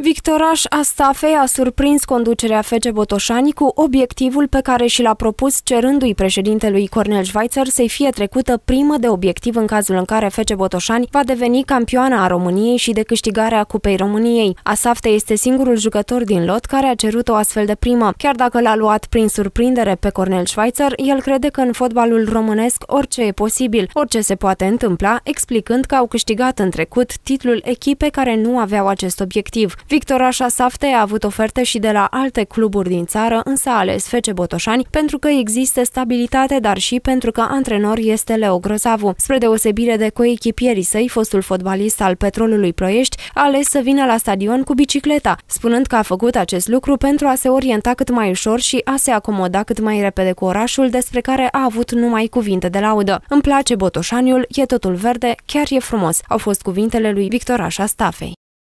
Victoraș Astafei a surprins conducerea FC Botoșani cu obiectivul pe care și l-a propus cerându-i președintelui Cornel Schweitzer să-i fie trecută primă de obiectiv în cazul în care FC Botoșani va deveni campioana a României și de câștigarea Cupei României. Astafei este singurul jucător din lot care a cerut o astfel de primă. Chiar dacă l-a luat prin surprindere pe Cornel Schweitzer, el crede că în fotbalul românesc orice e posibil, orice se poate întâmpla, explicând că au câștigat în trecut titlul echipe care nu aveau acest obiectiv. Victor Așa Safte a avut oferte și de la alte cluburi din țară, însă a ales Fece Botoșani pentru că există stabilitate, dar și pentru că antrenor este Leo Grozavu. Spre deosebire de coechipierii săi, fostul fotbalist al Petrolului Ploiești a ales să vină la stadion cu bicicleta, spunând că a făcut acest lucru pentru a se orienta cât mai ușor și a se acomoda cât mai repede cu orașul despre care a avut numai cuvinte de laudă. Îmi place Botoșaniul, e totul verde, chiar e frumos, au fost cuvintele lui Victor Așa Stafei.